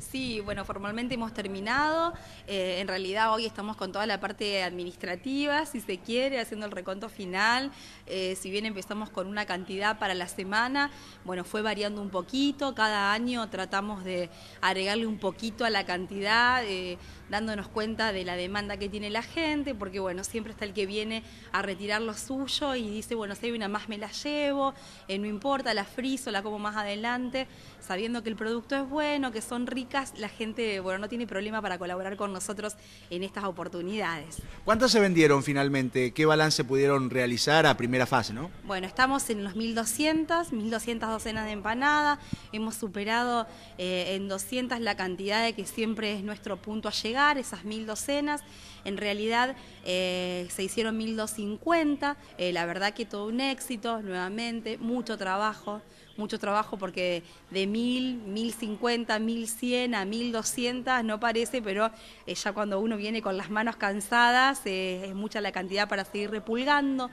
Sí, bueno, formalmente hemos terminado. Eh, en realidad hoy estamos con toda la parte administrativa, si se quiere, haciendo el reconto final. Eh, si bien empezamos con una cantidad para la semana, bueno, fue variando un poquito. Cada año tratamos de agregarle un poquito a la cantidad, eh, dándonos cuenta de la demanda que tiene la gente, porque bueno, siempre está el que viene a retirar lo suyo y dice, bueno, si hay una más me la llevo, no importa, la friso, la como más adelante, sabiendo que el producto es bueno, que son ricos la gente, bueno, no tiene problema para colaborar con nosotros en estas oportunidades. ¿Cuántas se vendieron finalmente? ¿Qué balance pudieron realizar a primera fase, no? Bueno, estamos en los 1.200, 1.200 docenas de empanadas, hemos superado eh, en 200 la cantidad de que siempre es nuestro punto a llegar, esas 1.000 docenas, en realidad eh, se hicieron 1.250, eh, la verdad que todo un éxito, nuevamente, mucho trabajo, mucho trabajo porque de mil cincuenta mil cien a 1200 no parece, pero eh, ya cuando uno viene con las manos cansadas eh, es mucha la cantidad para seguir repulgando.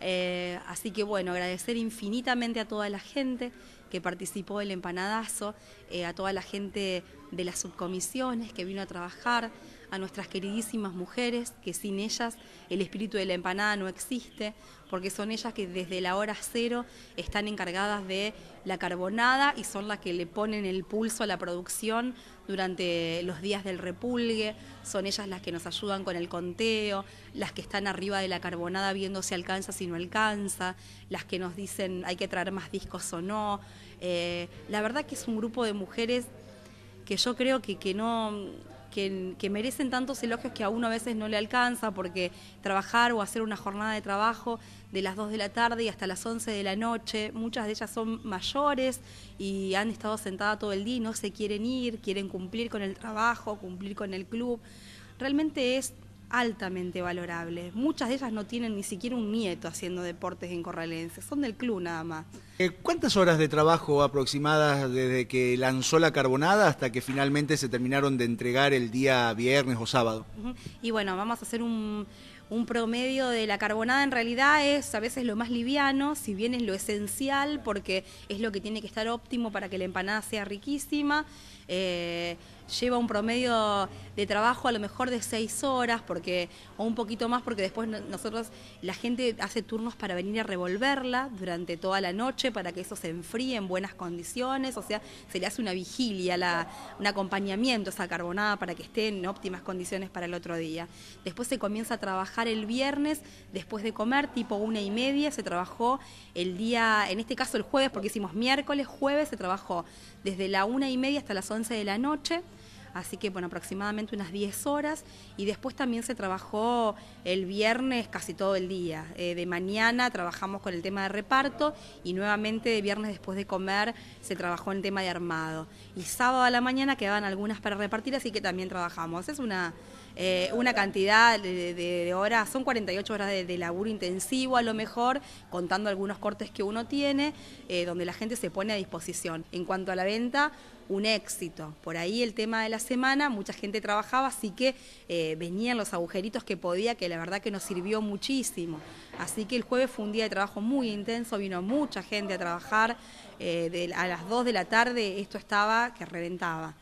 Eh, así que bueno, agradecer infinitamente a toda la gente que participó del empanadazo, a toda la gente de las subcomisiones que vino a trabajar, a nuestras queridísimas mujeres, que sin ellas el espíritu de la empanada no existe, porque son ellas que desde la hora cero están encargadas de la carbonada y son las que le ponen el pulso a la producción durante los días del repulgue, son ellas las que nos ayudan con el conteo, las que están arriba de la carbonada viendo si alcanza, si no alcanza, las que nos dicen hay que traer más discos o no. Eh, la verdad que es un grupo de mujeres que yo creo que, que no que, merecen tantos elogios que a uno a veces no le alcanza porque trabajar o hacer una jornada de trabajo de las 2 de la tarde y hasta las 11 de la noche, muchas de ellas son mayores y han estado sentadas todo el día y no se quieren ir, quieren cumplir con el trabajo, cumplir con el club. Realmente es altamente valorables, Muchas de ellas no tienen ni siquiera un nieto haciendo deportes en Corralense, son del club nada más. Eh, ¿Cuántas horas de trabajo aproximadas desde que lanzó la carbonada hasta que finalmente se terminaron de entregar el día viernes o sábado? Y bueno, vamos a hacer un, promedio de la carbonada en realidad es a veces lo más liviano, si bien es lo esencial porque es lo que tiene que estar óptimo para que la empanada sea riquísima. Eh, lleva un promedio de trabajo a lo mejor de seis horas porque, o un poquito más porque después nosotros, la gente hace turnos para venir a revolverla durante toda la noche para que eso se enfríe en buenas condiciones, o sea, se le hace una vigilia, un acompañamiento a esa carbonada para que esté en óptimas condiciones para el otro día. Después se comienza a trabajar el viernes, después de comer, tipo una y media, se trabajó el día, en este caso el jueves, porque hicimos miércoles, jueves se trabajó desde la una y media hasta las once de la noche. Así que, bueno, aproximadamente unas 10 horas. Y después también se trabajó el viernes casi todo el día. Eh, de mañana trabajamos con el tema de reparto y nuevamente de viernes después de comer se trabajó en tema de armado. Y sábado a la mañana quedaban algunas para repartir, así que también trabajamos. Es una eh, una cantidad de, horas, son 48 horas de, laburo intensivo a lo mejor, contando algunos cortes que uno tiene, eh, donde la gente se pone a disposición. En cuanto a la venta, un éxito. Por ahí el tema de la semana, mucha gente trabajaba, así que eh, venían los agujeritos que podía, que la verdad que nos sirvió muchísimo. Así que el jueves fue un día de trabajo muy intenso, vino mucha gente a trabajar, a las 2 de la tarde esto estaba que reventaba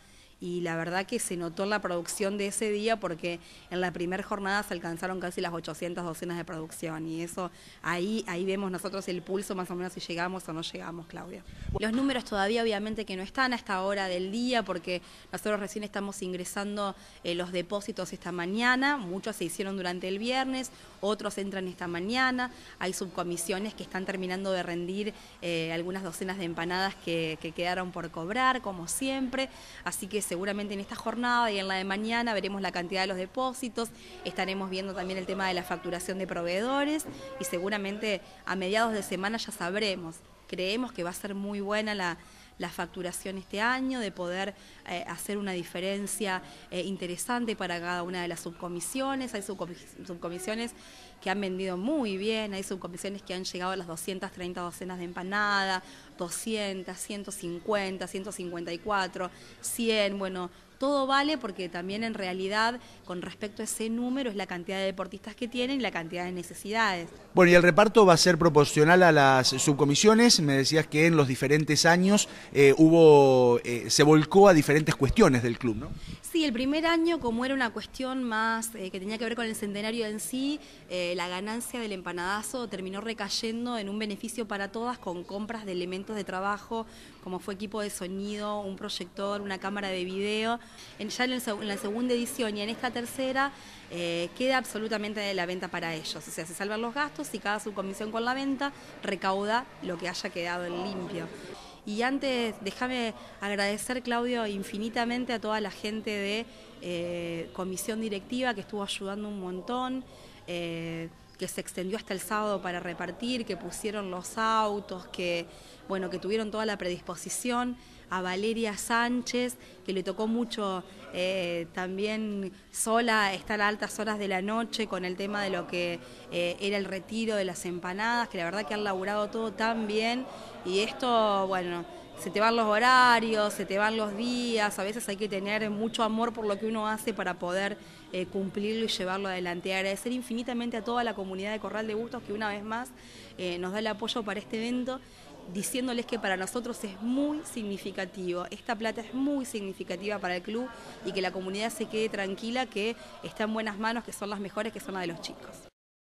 y la verdad que se notó la producción de ese día porque en la primera jornada se alcanzaron casi las 800 docenas de producción y eso ahí ahí vemos nosotros el pulso más o menos si llegamos o no llegamos, Claudia. Los números todavía obviamente que no están a esta hora del día porque nosotros recién estamos ingresando eh, los depósitos esta mañana, muchos se hicieron durante el viernes, otros entran esta mañana, hay subcomisiones que están terminando de rendir eh, algunas docenas de empanadas que, que quedaron por cobrar, como siempre, así que se seguramente en esta jornada y en la de mañana veremos la cantidad de los depósitos, estaremos viendo también el tema de la facturación de proveedores y seguramente a mediados de semana ya sabremos. Creemos que va a ser muy buena la, la facturación este año, de poder eh, hacer una diferencia eh, interesante para cada una de las subcomisiones. Hay subcomisiones que han vendido muy bien, hay subcomisiones que han llegado a las 230 docenas de empanada, 200, 150, 154, 100, bueno, todo vale porque también en realidad con respecto a ese número es la cantidad de deportistas que tienen y la cantidad de necesidades. Bueno, y el reparto va a ser proporcional a las subcomisiones, me decías que en los diferentes años eh, hubo, eh, se volcó a diferentes cuestiones del club, ¿no? Sí, el primer año como era una cuestión más eh, que tenía que ver con el centenario en sí, la ganancia del empanadazo terminó recayendo en un beneficio para todas con compras de elementos de trabajo, como fue equipo de sonido, un proyector, una cámara de video, en, ya en, la segunda edición y en esta tercera eh, queda absolutamente de la venta para ellos. O sea, se salvan los gastos y cada subcomisión con la venta recauda lo que haya quedado en limpio. Y antes, déjame agradecer, Claudio, infinitamente a toda la gente de eh, comisión directiva que estuvo ayudando un montón. Eh, que se extendió hasta el sábado para repartir, que pusieron los autos, que bueno, que tuvieron toda la predisposición a Valeria Sánchez, que le tocó mucho eh, también sola estar a altas horas de la noche con el tema de lo que eh, era el retiro de las empanadas, que la verdad que han laburado todo tan bien y esto, bueno se te van los horarios, se te van los días, a veces hay que tener mucho amor por lo que uno hace para poder eh, cumplirlo y llevarlo adelante. Agradecer infinitamente a toda la comunidad de Corral de Bustos que una vez más eh, nos da el apoyo para este evento diciéndoles que para nosotros es muy significativo, esta plata es muy significativa para el club y que la comunidad se quede tranquila, que está en buenas manos, que son las mejores, que son las de los chicos.